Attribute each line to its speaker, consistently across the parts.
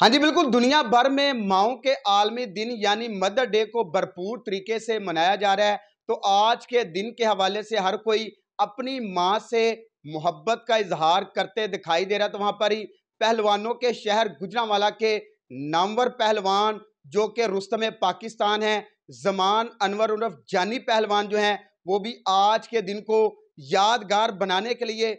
Speaker 1: हाँ जी बिल्कुल दुनिया भर में माओ के आलमी दिन यानी मदर डे को भरपूर तरीके से मनाया जा रहा है तो आज के दिन के हवाले से हर कोई अपनी माँ से मोहब्बत का इजहार करते दिखाई दे रहा है तो वहाँ पर ही पहलवानों के शहर गुजरावाला के नामवर पहलवान जो कि रुस्तम पाकिस्तान है जमान अनवर उर्फ जानी पहलवान जो हैं वो भी आज के दिन को यादगार बनाने के लिए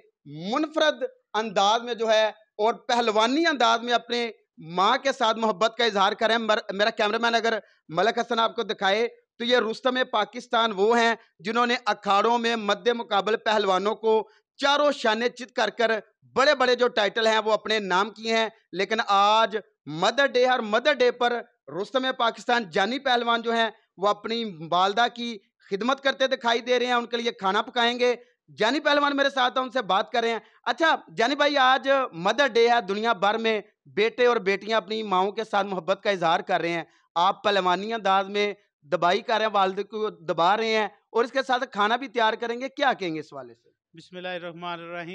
Speaker 1: मुनफरद अंदाज में जो है और पहलवानी अंदाज में अपने माँ के साथ मोहब्बत का इजहार करें मेरा मेरा कैमरामैन अगर मलक हसन आपको दिखाए तो ये रुस्तम पाकिस्तान वो हैं जिन्होंने अखाड़ों में मध्य मुकाबल पहलवानों को चारों शान चित कर कर बड़े बड़े जो टाइटल हैं वो अपने नाम किए हैं लेकिन आज मदर डे और मदर डे पर रुस्तम पाकिस्तान जानी पहलवान जो हैं वो अपनी वालदा की खिदमत करते दिखाई दे रहे हैं उनके लिए खाना पकाएंगे जानी पहलवान मेरे साथ हैं उनसे बात कर रहे हैं अच्छा जानी भाई आज मदर डे है दुनिया भर में बेटे और बेटियां अपनी माओ के साथ मोहब्बत का इजहार कर रहे हैं आप पहलवानी अंदाज में दबाई कर रहे हैं वालदे को दबा रहे हैं और इसके साथ खाना भी तैयार करेंगे क्या कहेंगे इस वाले से
Speaker 2: बिसमीम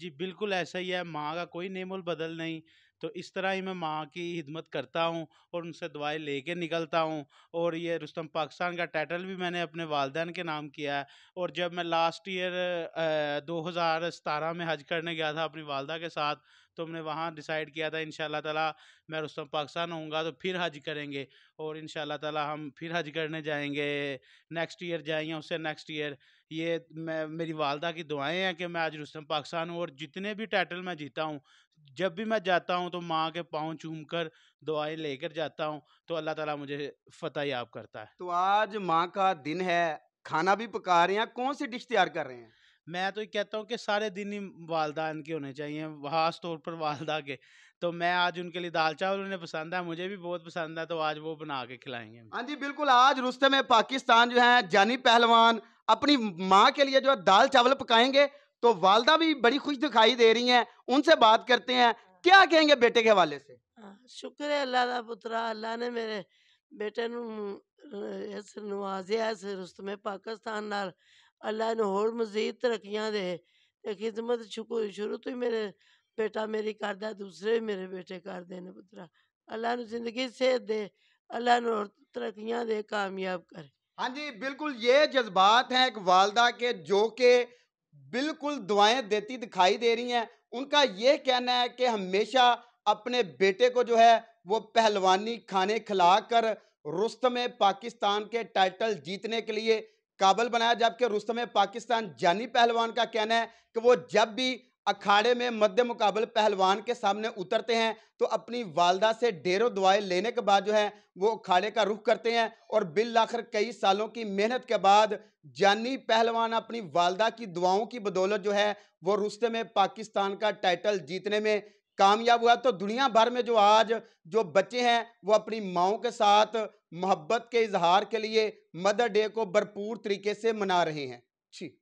Speaker 2: जी बिल्कुल ऐसा ही है माँ का कोई नेमुल बदल नहीं तो इस तरह ही मैं माँ की खिदमत करता हूँ और उनसे ले लेके निकलता हूँ और ये रुस्तम पाकिस्तान का टाइटल भी मैंने अपने वालदेन के नाम किया है और जब मैं लास्ट ईयर दो हज़ार सतारह में हज करने गया था अपनी वालदा के साथ तो हमने वहाँ डिसाइड किया था इन ताला मैं रुस्तम पाकिस्तान होऊंगा तो फिर हज करेंगे और इन ताला हम फिर हज करने जाएंगे नेक्स्ट ईयर जाएंगे उससे नेक्स्ट ईयर ये मैं मेरी वालदा की दुआएं हैं कि मैं आज रुस्तम पाकिस्तान हूँ और जितने भी टाइटल मैं जीता हूँ जब भी मैं जाता हूँ तो माँ के पाँव चूम कर दुआएं लेकर जाता हूँ तो अल्लाह ताला मुझे फतेह याब करता है तो आज माँ का दिन है खाना भी पका रहे हैं कौन सी डिश तैयार कर रहे हैं मैं तो कहता हूँ कि सारे दिन ही वालदा इनके होने चाहिए खास तौर पर वालदा के तो मैं आज उनके लिए दाल चावल उन्हें पसंद है मुझे भी बहुत पसंद है तो आज वो बना के खिलाएंगे हाँ जी बिल्कुल आज
Speaker 1: रुस्ते में पाकिस्तान जो है जानी पहलवान अपनी माँ के लिए जो है दाल चावल पकाएंगे तो वालदा भी बड़ी खुश दिखाई दे रही हैं उनसे बात करते हैं क्या कहेंगे बेटे के हवाले से
Speaker 3: हाँ, शुक्र है अल्लाह का पुत्रा अल्लाह ने मेरे बेटे नवाजिया पाकिस्तान अल्लाह ने होर मजीद तरक्या दे खिदमत शुक्र शुरू तो ही मेरे बेटा मेरी कर दिया दूसरे भी मेरे बेटे कर देने पुत्रा अल्लाह ने जिंदगी सेहत दे अल्लाह ने तरक्या दे कामयाब कर हाँ जी बिल्कुल ये जज्बात हैं एक वालदा के जो के
Speaker 1: बिल्कुल दुआएं देती दिखाई दे रही हैं उनका यह कहना है कि हमेशा अपने बेटे को जो है वो पहलवानी खाने खिला कर रुस्त में पाकिस्तान के टाइटल जीतने के लिए काबल बनाया जबकि रुस्त में पाकिस्तान जानी पहलवान का कहना है कि वो जब भी अखाड़े में मध्य मुकाबल पहलवान के सामने उतरते हैं तो अपनी वालदा से ढेरों दुआएं लेने के बाद जो है वो अखाड़े का रुख करते हैं और बिल आखिर कई सालों की मेहनत के बाद जानी पहलवान अपनी वालदा की दुआओं की बदौलत जो है वो रुस्ते में पाकिस्तान का टाइटल जीतने में कामयाब हुआ तो दुनिया भर में जो आज जो बच्चे हैं वो अपनी माओ के साथ मोहब्बत के इजहार के लिए मदर डे को भरपूर तरीके से मना रहे हैं जी